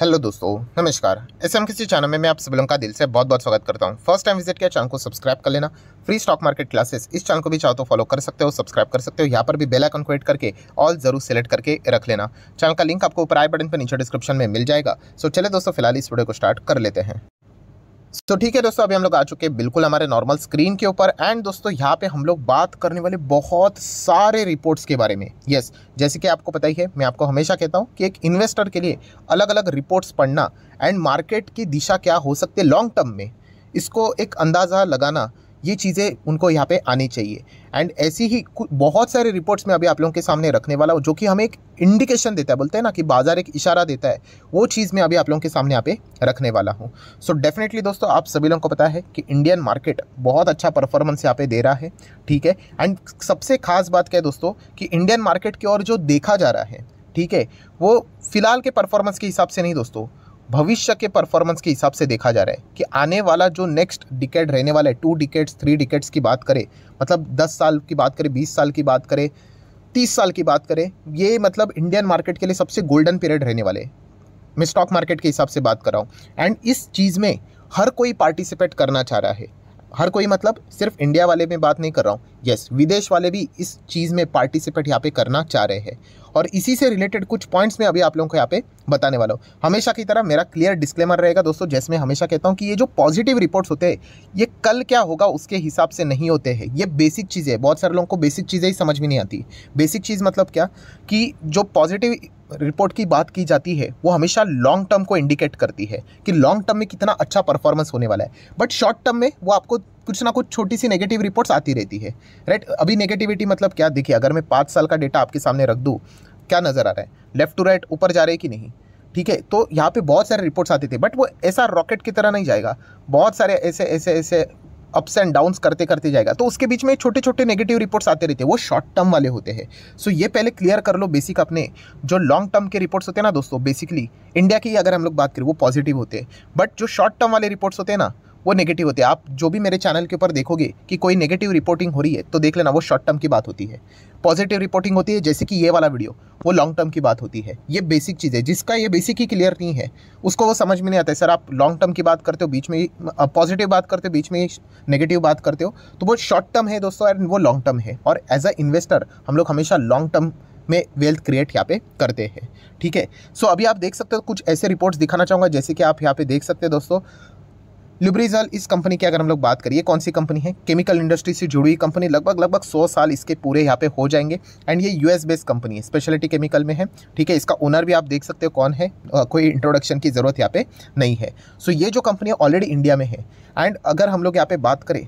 hello दोस्तों नमस्कार S M किसी चैनल में मैं आप सभी लोगों का दिल से बहुत बहुत स्वागत करता हूं फर्स्ट टाइम विजिट किया चैनल को सब्सक्राइब कर लेना फ्री स्टॉक मार्केट क्लासेस इस चैनल को भी चाहो तो फॉलो कर सकते हो सब्सक्राइब कर सकते हो यहाँ पर भी बेल आइकन को एड करके ऑल जरूर सेलेक्ट करके रख लेना चैनल का लिंक आपको ऊपर आई बटन पर नीचे डिस्क्रिप्शन में मिल जाएगा सो चले दोस्तों फिलहाल इस वीडियो को स्टार्ट कर लेते हैं तो ठीक है दोस्तों अभी हम लोग आ चुके हैं बिल्कुल हमारे नॉर्मल स्क्रीन के ऊपर एंड दोस्तों यहाँ पे हम लोग बात करने वाले बहुत सारे रिपोर्ट्स के बारे में यस yes, जैसे कि आपको पता ही है मैं आपको हमेशा कहता हूँ कि एक इन्वेस्टर के लिए अलग अलग रिपोर्ट्स पढ़ना एंड मार्केट की दिशा क्या हो सकती है लॉन्ग टर्म में इसको एक अंदाज़ा लगाना ये चीज़ें उनको यहाँ पे आनी चाहिए एंड ऐसी ही बहुत सारे रिपोर्ट्स में अभी आप लोगों के सामने रखने वाला हूँ जो कि हमें एक इंडिकेशन देता है बोलते हैं ना कि बाज़ार एक इशारा देता है वो चीज़ मैं अभी आप लोगों के सामने यहाँ पे रखने वाला हूँ सो डेफिनेटली दोस्तों आप सभी लोगों को पता है कि इंडियन मार्केट बहुत अच्छा परफॉर्मेंस यहाँ पे दे रहा है ठीक है एंड सबसे खास बात क्या है दोस्तों कि इंडियन मार्केट की ओर जो देखा जा रहा है ठीक है वो फिलहाल के परफॉर्मेंस के हिसाब से नहीं दोस्तों भविष्य के परफॉर्मेंस के हिसाब से देखा जा रहा है कि आने वाला जो नेक्स्ट डिकेड रहने वाला है टू डिकेट्स थ्री डिकेट्स की बात करें मतलब दस साल की बात करें बीस साल की बात करें तीस साल की बात करें ये मतलब इंडियन मार्केट के लिए सबसे गोल्डन पीरियड रहने वाले मैं स्टॉक मार्केट के हिसाब से बात कर रहा हूँ एंड इस चीज़ में हर कोई पार्टिसिपेट करना चाह रहा है हर कोई मतलब सिर्फ इंडिया वाले में बात नहीं कर रहा हूँ यस विदेश वाले भी इस चीज़ में पार्टिसिपेट यहाँ पे करना चाह रहे हैं और इसी से रिलेटेड कुछ पॉइंट्स मैं अभी आप लोगों को यहाँ पे बताने वाला हूँ हमेशा की तरह मेरा क्लियर डिस्क्लेमर रहेगा दोस्तों जैसे मैं हमेशा कहता हूँ कि ये जो पॉजिटिव रिपोर्ट्स होते हैं ये कल क्या होगा उसके हिसाब से नहीं होते हैं ये बेसिक चीज़ें बहुत सारे लोगों को बेसिक चीज़ें ही समझ में नहीं आती बेसिक चीज़ मतलब क्या कि जो पॉजिटिव रिपोर्ट की बात की जाती है वो हमेशा लॉन्ग टर्म को इंडिकेट करती है कि लॉन्ग टर्म में कितना अच्छा परफॉर्मेंस होने वाला है बट शॉर्ट टर्म में वो आपको कुछ ना कुछ छोटी सी नेगेटिव रिपोर्ट्स आती रहती है राइट अभी नेगेटिविटी मतलब क्या देखिए अगर मैं पाँच साल का डेटा आपके सामने रख दूँ क्या नज़र आ रहा है लेफ्ट टू राइट ऊपर जा रहे कि नहीं ठीक है तो यहाँ पे बहुत सारे रिपोर्ट्स आते थे बट वो ऐसा रॉकेट की तरह नहीं जाएगा बहुत सारे ऐसे ऐसे ऐसे अप्स एंड डाउन्स करते करते जाएगा तो उसके बीच में छोटे छोटे नेगेटिव रिपोर्ट्स आते रहते हैं वो शॉर्ट टर्म वाले होते हैं सो so ये पहले क्लियर कर लो बेसिक अपने जो लॉन्ग टर्म के रिपोर्ट्स होते हैं ना दोस्तों बेसिकली इंडिया की अगर हम लोग बात करें वो पॉजिटिव होते हैं बट जो शॉर्ट टर्म वाले रिपोर्ट्स होते हैं ना वो नेगेटिव होती है आप जो भी मेरे चैनल के ऊपर देखोगे कि कोई नेगेटिव रिपोर्टिंग हो रही है तो देख लेना वो शॉर्ट टर्म की बात होती है पॉजिटिव रिपोर्टिंग होती है जैसे कि ये वाला वीडियो वो लॉन्ग टर्म की बात होती है ये बेसिक चीज़ है जिसका ये बेसिक ही क्लियर नहीं है उसको वो समझ में नहीं आता है सर आप लॉन्ग टर्म की बात करते हो बीच में पॉजिटिव बात करते हो बीच में नेगेटिव बात करते हो तो वो शॉर्ट टर्म है दोस्तों एंड वो लॉन्ग टर्म है और एज अ इन्वेस्टर हम लोग हमेशा लॉन्ग टर्म में वेल्थ क्रिएट यहाँ पे करते हैं ठीक है सो so, अभी आप देख सकते हो कुछ ऐसे रिपोर्ट्स दिखाना चाहूँगा जैसे कि आप यहाँ पे देख सकते हो दोस्तों लुब्रीजल इस कंपनी की अगर हम लोग बात करिए कौन सी कंपनी है केमिकल इंडस्ट्री से जुड़ी हुई कंपनी लगभग लगभग 100 साल इसके पूरे यहाँ पे हो जाएंगे एंड ये यूएस बेस्ड कंपनी है स्पेशलिटी केमिकल में है ठीक है इसका ओनर भी आप देख सकते हो कौन है आ, कोई इंट्रोडक्शन की ज़रूरत यहाँ पे नहीं है सो so, ये जो कंपनी ऑलरेडी इंडिया में है एंड अगर हम लोग यहाँ पे बात करें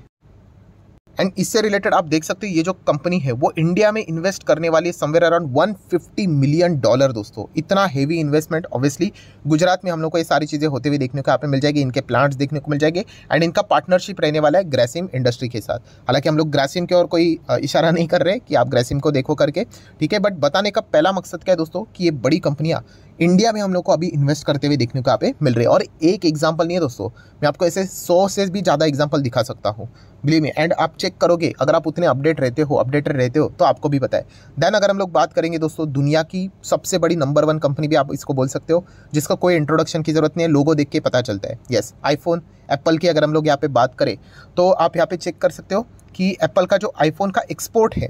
एंड इससे रिलेटेड आप देख सकते हो ये जो कंपनी है वो इंडिया में इन्वेस्ट करने वाली समवेयर अराउंड 150 मिलियन डॉलर दोस्तों इतना हेवी इन्वेस्टमेंट ऑब्वियसली गुजरात में हम लोग को ये सारी चीज़ें होते हुए देखने को यहाँ पे मिल जाएगी इनके प्लांट्स देखने को मिल जाएंगे एंड इनका पार्टनरशिप रहने वाला है ग्रेसिम इंडस्ट्री के साथ हालांकि हम लोग ग्रेसिम के और कोई इशारा नहीं कर रहे कि आप ग्रेसिम को देखो करके ठीक है बट बताने का पहला मकसद क्या है दोस्तों कि ये बड़ी कंपनियाँ इंडिया में हम लोग को अभी इन्वेस्ट करते हुए देखने को यहाँ पे मिल रहे हैं और एक एग्जाम्पल नहीं है दोस्तों मैं आपको ऐसे सौ से भी ज़्यादा एग्जाम्पल दिखा सकता हूँ बिलीव मी एंड आप चेक करोगे अगर आप उतने अपडेट रहते हो अपडेटेड रहते हो तो आपको भी पता है देन अगर हम लोग बात करेंगे दोस्तों दुनिया की सबसे बड़ी नंबर वन कंपनी भी आप इसको बोल सकते हो जिसका कोई इंट्रोडक्शन की ज़रूरत नहीं है लोगो देख के पता चलता है येस आईफोन एप्पल की अगर हम लोग यहाँ पे बात करें तो आप यहाँ पे चेक कर सकते हो कि एप्पल का जो आईफोन का एक्सपोर्ट है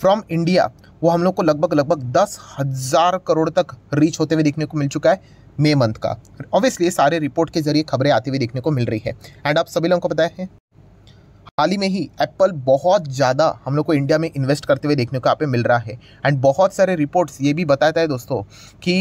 फ्रॉम इंडिया वो हम लोग को लगभग लगभग दस हज़ार करोड़ तक रीच होते हुए देखने को मिल चुका है मे मंथ का ऑब्वियसली सारे रिपोर्ट के जरिए खबरें आती हुई देखने को मिल रही है एंड आप सभी लोगों को पता है हाल ही में ही एप्पल बहुत ज़्यादा हम लोग को इंडिया में इन्वेस्ट करते हुए देखने को यहाँ पे मिल रहा है एंड बहुत सारे रिपोर्ट्स ये भी बताता है दोस्तों कि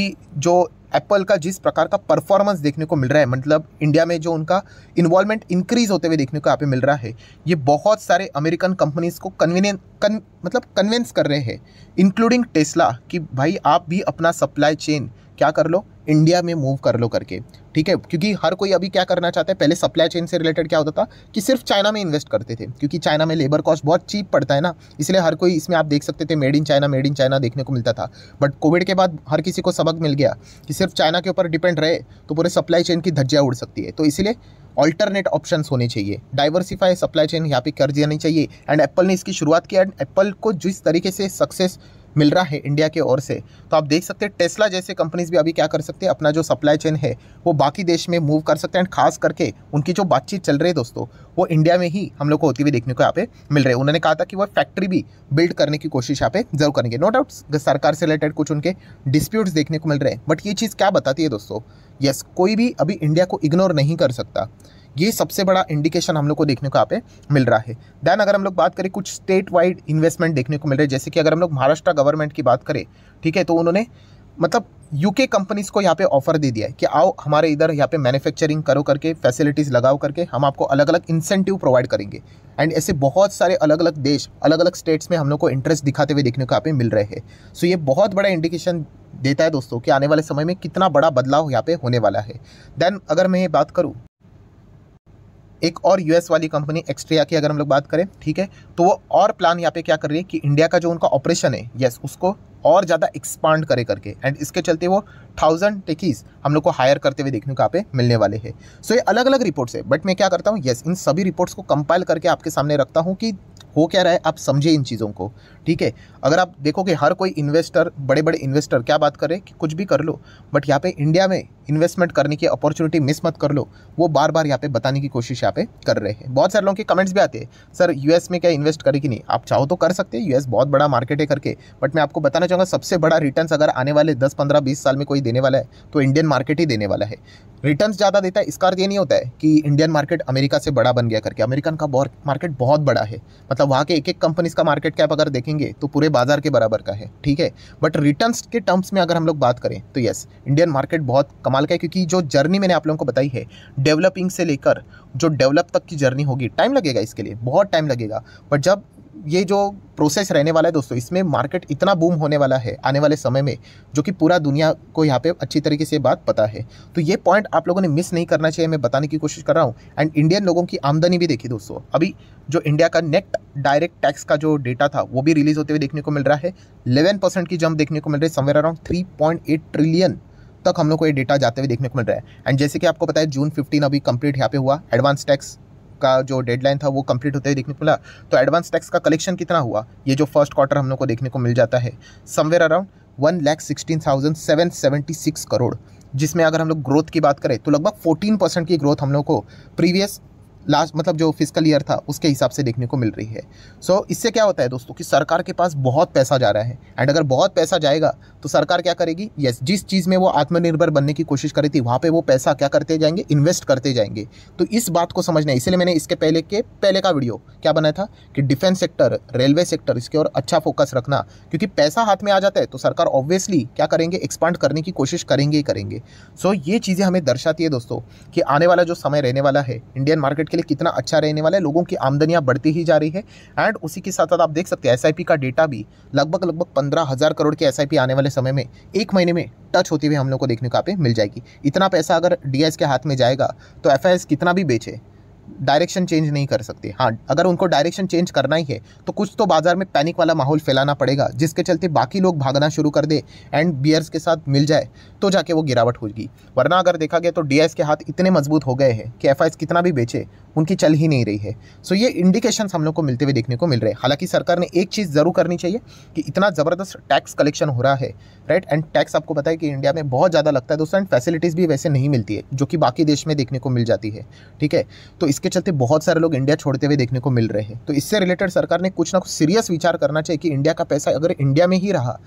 जो एप्पल का जिस प्रकार का परफॉर्मेंस देखने को मिल रहा है मतलब इंडिया में जो उनका इन्वॉल्वमेंट इंक्रीज होते हुए देखने को यहाँ पे मिल रहा है ये बहुत सारे अमेरिकन कंपनीज को कन्वीनियन कन, मतलब कन्विंस कर रहे हैं इंक्लूडिंग टेस्ला कि भाई आप भी अपना सप्लाई चेन क्या कर लो इंडिया में मूव कर लो करके ठीक है क्योंकि हर कोई अभी क्या करना चाहता है पहले सप्लाई चेन से रिलेटेड क्या होता था कि सिर्फ चाइना में इन्वेस्ट करते थे क्योंकि चाइना में लेबर कॉस्ट बहुत चीप पड़ता है ना इसलिए हर कोई इसमें आप देख सकते थे made in China made in China देखने को मिलता था बट कोविड के बाद हर किसी को सबक मिल गया कि सिर्फ चाइना के ऊपर डिपेंड रहे तो पूरे सप्लाई चेन की धज्जियाँ उड़ सकती है तो इसलिए ऑल्टरनेट ऑप्शंस होने चाहिए डाइवर्सिफाई सप्लाई चेन यहाँ पे कर देनी चाहिए एंड एप्पल ने इसकी शुरुआत की एंड एप्पल को जिस तरीके से सक्सेस मिल रहा है इंडिया के ओर से तो आप देख सकते हैं टेस्ला जैसे कंपनीज भी अभी क्या कर सकते हैं अपना जो सप्लाई चेन है वो बाकी देश में मूव कर सकते हैं एंड खास करके उनकी जो बातचीत चल रही है दोस्तों वो इंडिया में ही हम लोग को होती हुई देखने को यहाँ पे मिल रहे हैं उन्होंने कहा था कि वह फैक्ट्री भी बिल्ड करने की कोशिश यहाँ पे जरूर करेंगे नो डाउट सरकार से रिलेटेड कुछ उनके डिस्प्यूट्स देखने को मिल रहे हैं बट ये चीज़ क्या बताती है दोस्तों यस कोई भी अभी इंडिया को इग्नोर नहीं कर सकता ये सबसे बड़ा इंडिकेशन हम लोग को देखने को यहाँ पे मिल रहा है देन अगर हम लोग बात करें कुछ स्टेट वाइड इन्वेस्टमेंट देखने को मिल रहे हैं जैसे कि अगर हम लोग महाराष्ट्र गवर्नमेंट की बात करें ठीक है तो उन्होंने मतलब यूके कंपनीज को यहाँ पे ऑफर दे दिया है कि आओ हमारे इधर यहाँ पे मैन्युफैक्चरिंग करो करके फैसिलिटीज़ लगाओ करके हम आपको अलग अलग इंसेंटिव प्रोवाइड करेंगे एंड ऐसे बहुत सारे अलग अलग देश अलग अलग स्टेट्स में हम लोग को इंटरेस्ट दिखाते हुए देखने को यहाँ पे मिल रहे हैं सो so ये बहुत बड़ा इंडिकेशन देता है दोस्तों कि आने वाले समय में कितना बड़ा बदलाव यहाँ पे होने वाला है देन अगर मैं ये बात करूँ एक और यूएस वाली कंपनी एक्स्ट्रिया की अगर हम लोग बात करें ठीक है तो वो और प्लान यहाँ पे क्या कर रही है कि इंडिया का जो उनका ऑपरेशन है यस उसको और ज़्यादा एक्सपांड करे करके एंड इसके चलते वो थाउजेंड टेकीज़ हम लोग को हायर करते हुए देखने को यहाँ पे मिलने वाले हैं सो so, ये अलग अलग रिपोर्ट्स है बट मैं क्या करता हूँ येस yes, इन सभी रिपोर्ट्स को कंपाइल करके आपके सामने रखता हूँ कि हो क्या रहा है आप समझे इन चीज़ों को ठीक है अगर आप देखोगे हर कोई इन्वेस्टर बड़े बड़े इन्वेस्टर क्या बात करें कि कुछ भी कर लो बट यहाँ पे इंडिया में इन्वेस्टमेंट करने की अपॉर्चुनिटी मिस मत कर लो वो बार बार यहाँ पे बताने की कोशिश यहाँ पे कर रहे हैं बहुत सारे लोगों के कमेंट्स भी आते हैं सर यूएस में क्या इन्वेस्ट करे कि नहीं आप चाहो तो कर सकते हैं यूएस बहुत बड़ा मार्केट है करके बट मैं आपको बताना चाहूँगा सबसे बड़ा रिटर्न अगर आने वाले दस पंद्रह बीस साल में कोई देने वाला है तो इंडियन मार्केट ही देने वाला है रिटर्न ज़्यादा देता है इसका अर्थ ये नहीं होता है कि इंडियन मार्केट अमेरिका से बड़ा बन गया करके अमेरिकन का मार्केट बहुत बड़ा है मतलब वहाँ के एक एक कंपनीज का मार्केट कैप अगर देखेंगे तो पूरे बाजार के बराबर का है ठीक है बट रिटर्न के टर्म्स में अगर हम लोग बात करें तो यस इंडियन मार्केट बहुत कमाल का है क्योंकि जो जर्नी मैंने आप लोगों को बताई है डेवलपिंग से लेकर जो डेवलप तक की जर्नी होगी टाइम लगेगा इसके लिए बहुत टाइम लगेगा बट जब ये जो प्रोसेस रहने वाला है दोस्तों इसमें मार्केट इतना बूम होने वाला है आने वाले समय में जो कि पूरा दुनिया को यहाँ पे अच्छी तरीके से बात पता है तो ये पॉइंट आप लोगों ने मिस नहीं करना चाहिए मैं बताने की कोशिश कर रहा हूँ एंड इंडियन लोगों की आमदनी भी देखी दोस्तों अभी जो इंडिया का नेट डायरेक्ट टैक्स का जो डेटा था वो भी रिलीज होते हुए देखने को मिल रहा है इलेवन परसेंट की जम देखने को मिल रही है somewhere around three point eight trillion तक हम लोग को ये डेटा जाते हुए देखने को मिल रहा है एंड जैसे कि आपको पता है जून फिफ्टीन अभी कंप्लीट यहाँ पे हुआ एडवांस टैक्स का जो डेडलाइन था वो कंप्लीट होते हुए देखने को मिला तो एडवांस टैक्स का कलेक्शन कितना हुआ ये जो फर्स्ट क्वार्टर हम लोग को देखने को मिल जाता है somewhere around one lakh sixteen thousand seven seventy six crore जिसमें अगर हम लोग ग्रोथ की बात करें तो लगभग फोर्टीन परसेंट की ग्रोथ हम लोग को प्रीवियस लास्ट मतलब जो फिजिकल ईयर था उसके हिसाब से देखने को मिल रही है सो so, इससे क्या होता है दोस्तों कि सरकार के पास बहुत पैसा जा रहा है एंड अगर बहुत पैसा जाएगा तो सरकार क्या करेगी यस yes, जिस चीज़ में वो आत्मनिर्भर बनने की कोशिश करी थी वहाँ पर वो पैसा क्या करते जाएंगे इन्वेस्ट करते जाएंगे तो इस बात को समझना है इसलिए मैंने इसके पहले के पहले का वीडियो क्या बनाया था कि डिफेंस सेक्टर रेलवे सेक्टर इसके और अच्छा फोकस रखना क्योंकि पैसा हाथ में आ जाता है तो सरकार ऑब्वियसली क्या करेंगे एक्सपांड करने की कोशिश करेंगे ही करेंगे सो ये चीज़ें हमें दर्शाती है दोस्तों कि आने वाला जो समय रहने वाला है इंडियन मार्केट के लिए कितना अच्छा रहने वाला है लोगों की आमदनियाँ बढ़ती ही जा रही है एंड उसी के साथ साथ आप देख सकते हैं एस का डेटा भी लगभग लगभग पंद्रह हज़ार करोड़ के एस आने वाले समय में एक महीने में टच होती हुई हम लोग को देखने को आप मिल जाएगी इतना पैसा अगर डी के हाथ में जाएगा तो एफ कितना भी बेचे डायरेक्शन चेंज नहीं कर सकते हाँ अगर उनको डायरेक्शन चेंज करना ही है तो कुछ तो बाज़ार में पैनिक वाला माहौल फैलाना पड़ेगा जिसके चलते बाकी लोग भागना शुरू कर दे एंड बियर्स के साथ मिल जाए तो जाके वो गिरावट होगी वरना अगर देखा गया तो डी के हाथ इतने मजबूत हो गए हैं कि एफ कितना भी बेचे उनकी चल ही नहीं रही है सो ये इंडिकेशन हम लोग को मिलते हुए देखने को मिल रहे हैं हालांकि सरकार ने एक चीज़ ज़रूर करनी चाहिए कि इतना ज़बरदस्त टैक्स कलेक्शन हो रहा है राइट एंड टैक्स आपको पता है कि इंडिया में बहुत ज़्यादा लगता है दोस्तों एंड फैसिलिटीज़ भी वैसे नहीं मिलती है जो कि बाकी देश में देखने को मिल जाती है ठीक है तो इसके चलते बहुत सारे लोग इंडिया छोड़ते हुए देखने को मिल रहे हैं तो इससे रिलेटेड सरकार ने कुछ ना कुछ सीरियस विचार करना चाहिए कि इंडिया का पैसा अगर इंडिया में ही रहा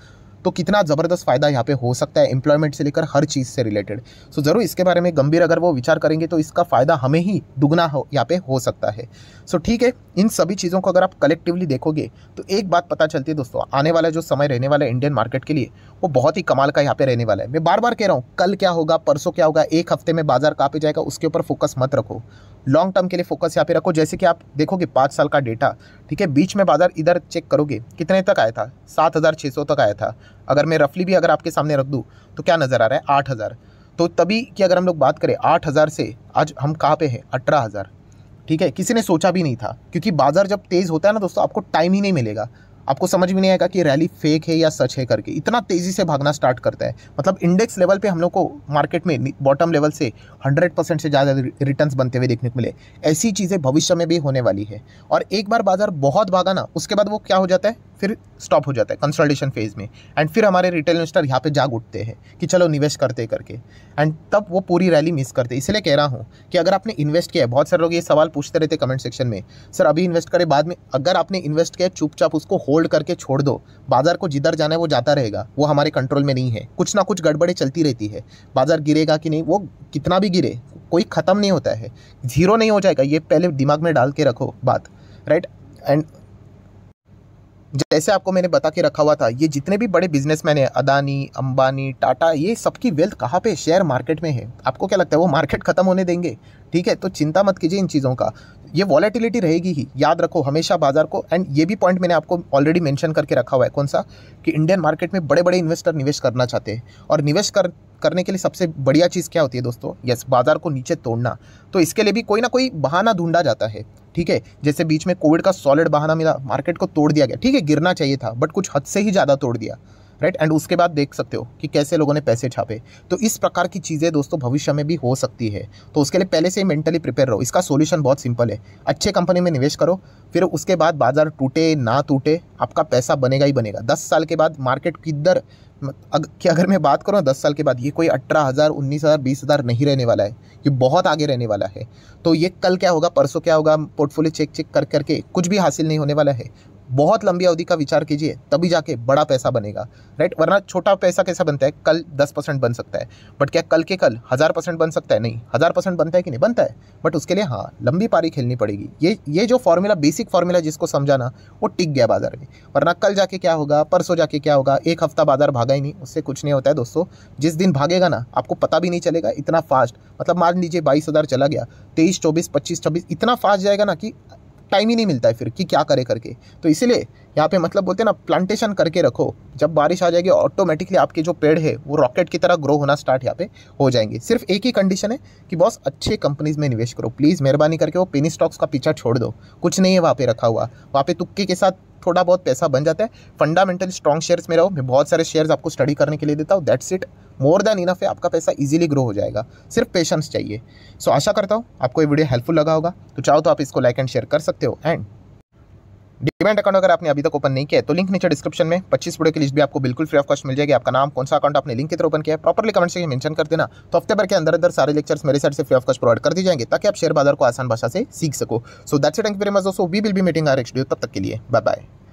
तो कितना ज़बरदस्त फ़ायदा यहाँ पे हो सकता है एम्प्लॉयमेंट से लेकर हर चीज़ से रिलेटेड सो so, ज़रूर इसके बारे में गंभीर अगर वो विचार करेंगे तो इसका फ़ायदा हमें ही दुगना हो यहाँ पे हो सकता है सो so, ठीक है इन सभी चीज़ों को अगर आप कलेक्टिवली देखोगे तो एक बात पता चलती है दोस्तों आने वाला जो समय रहने वाला है इंडियन मार्केट के लिए वो बहुत ही कमाल का यहाँ पे रहने वाला है मैं बार बार कह रहा हूँ कल क्या होगा परसों क्या होगा एक हफ्ते में बाजार कहाँ पे जाएगा उसके ऊपर फोकस मत रखो लॉन्ग टर्म के लिए फोकस यहाँ पे रखो जैसे कि आप देखोगे पाँच साल का डेटा ठीक है बीच में बाजार इधर चेक करोगे कितने तक आया था सात हज़ार छः सौ तक आया था अगर मैं रफली भी अगर आपके सामने रख दूँ तो क्या नज़र आ रहा है आठ हज़ार तो तभी की अगर हम लोग बात करें आठ हज़ार से आज हम कहाँ पे हैं अठारह हज़ार ठीक है किसी ने सोचा भी नहीं था क्योंकि बाज़ार जब तेज़ होता है ना दोस्तों आपको टाइम ही नहीं मिलेगा आपको समझ भी नहीं आएगा कि रैली फेक है या सच है करके इतना तेज़ी से भागना स्टार्ट करता है मतलब इंडेक्स लेवल पे हम लोग को मार्केट में बॉटम लेवल से 100 परसेंट से ज़्यादा रिटर्न्स बनते हुए देखने को मिले ऐसी चीज़ें भविष्य में भी होने वाली है और एक बार बाज़ार बहुत भागा ना उसके बाद वो क्या हो जाता है फिर स्टॉप हो जाता है कंसल्टेशन फेज़ में एंड फिर हमारे रिटेल इन्वेस्टर यहाँ पे जाग उठते हैं कि चलो निवेश करते करके एंड तब वो पूरी रैली मिस करते इसलिए कह रहा हूँ कि अगर आपने इन्वेस्ट किया है बहुत सारे लोग ये सवाल पूछते रहते कमेंट सेक्शन में सर अभी इन्वेस्ट करें बाद में अगर आपने इन्वेस्ट किया चुपचाप उसको होल्ड करके छोड़ दो बाजार को जिधर जाना है वो जाता रहेगा वो हमारे कंट्रोल में नहीं है कुछ ना कुछ गड़बड़े चलती रहती है बाजार गिरेगा कि नहीं वो कितना भी गिरे कोई ख़त्म नहीं होता है जीरो नहीं हो जाएगा ये पहले दिमाग में डाल के रखो बात राइट एंड जैसे आपको मैंने बता के रखा हुआ था ये जितने भी बड़े बिजनेसमैन हैं अदानी अंबानी टाटा ये सबकी वेल्थ कहाँ पे शेयर मार्केट में है आपको क्या लगता है वो मार्केट खत्म होने देंगे ठीक है तो चिंता मत कीजिए इन चीज़ों का ये वॉलेटिलिटी रहेगी ही याद रखो हमेशा बाजार को एंड ये भी पॉइंट मैंने आपको ऑलरेडी मेंशन करके रखा हुआ है कौन सा कि इंडियन मार्केट में बड़े बड़े इन्वेस्टर निवेश करना चाहते हैं और निवेश कर करने के लिए सबसे बढ़िया चीज़ क्या होती है दोस्तों यस बाजार को नीचे तोड़ना तो इसके लिए भी कोई ना कोई बहाना ढूंढा जाता है ठीक है जैसे बीच में कोविड का सॉलिड बहाना मिला मार्केट को तोड़ दिया गया ठीक है गिरना चाहिए था बट कुछ हद से ही ज़्यादा तोड़ दिया राइट एंड उसके बाद देख सकते हो कि कैसे लोगों ने पैसे छापे तो इस प्रकार की चीज़ें दोस्तों भविष्य में भी हो सकती है तो उसके लिए पहले से ही मेंटली प्रिपेयर रहो इसका सोल्यूशन बहुत सिंपल है अच्छे कंपनी में निवेश करो फिर उसके बाद बाजार टूटे ना टूटे आपका पैसा बनेगा ही बनेगा दस साल के बाद मार्केट किधर अग, कि अगर मैं बात करूँ दस साल के बाद ये कोई अठारह हज़ार उन्नीस हज़ार बीस हज़ार नहीं रहने वाला है ये बहुत आगे रहने वाला है तो ये कल क्या होगा परसों क्या होगा पोर्टफोलियो चेक चेक कर करके कुछ भी हासिल नहीं होने वाला है बहुत लंबी अवधि का विचार कीजिए तभी जाके बड़ा पैसा बनेगा राइट वरना छोटा पैसा कैसा बनता है कल दस परसेंट बन सकता है बट क्या कल के कल हज़ार परसेंट बन सकता है नहीं हज़ार परसेंट बनता है कि नहीं बनता है बट उसके लिए हाँ लंबी पारी खेलनी पड़ेगी ये ये जो फॉर्मूला बेसिक फॉर्मूला जिसको समझाना वो टिक गया बाजार में वरना कल जाके क्या होगा परसों जाके क्या होगा एक हफ्ता बाजार भागा ही नहीं उससे कुछ नहीं होता है दोस्तों जिस दिन भागेगा ना आपको पता भी नहीं चलेगा इतना फास्ट मतलब मान लीजिए बाईस हज़ार चला गया तेईस चौबीस पच्चीस छब्बीस इतना फास्ट जाएगा ना कि टाइम ही नहीं मिलता है फिर कि क्या करे करके तो इसीलिए यहाँ पे मतलब बोलते हैं ना प्लांटेशन करके रखो जब बारिश आ जाएगी ऑटोमेटिकली आपके जो पेड़ है वो रॉकेट की तरह ग्रो होना स्टार्ट यहाँ पे हो जाएंगे सिर्फ एक ही कंडीशन है कि बॉस अच्छे कंपनीज में निवेश करो प्लीज़ मेहरबानी करके वो पेनी स्टॉक्स का पीछा छोड़ दो कुछ नहीं है वहाँ पे रखा हुआ वहाँ पे तुक्के के साथ थोड़ा बहुत पैसा बन जाता है फंडामेंटल स्ट्रॉन्ग शेयर्स में रहो मैं बहुत सारे शेयर्स आपको स्टडी करने के लिए देता हूँ that's it more than enough है आपका पैसा इजीली ग्रो हो जाएगा सिर्फ पेशेंस चाहिए सो so, आशा करता हूँ आपको ये वीडियो हेल्पफुल लगा होगा तो चाहो तो आप इसको लाइक एंड शेयर कर सकते हो एंड डिमेंट अकाउंट अगर आपने अभी तक ओपन नहीं किया है तो लिंक नीचे डिस्क्रिप्शन में पच्चीस वीडियो की लिस्ट भी आपको बिल्कुल फ्री ऑफ कॉस्ट मिल जाएगी आपका नाम कौन सा अकाउंट आपने लिंक के थ्रू ओपन किया है प्रॉपर्ली कमेंट से मेंशन कर देना तो हफ्ते भर के अंदर अंदर सारे लेक्चर्स मेरे साइड से फ्री ऑफ कॉस्ट प्रोवाइड कर दी जाएंगे ताकि आप शेयर बाजार को आसान भाषा से सीख सको so that's it thank very much दोस्तों we will be meeting our next तब तक के लिए बाय बाय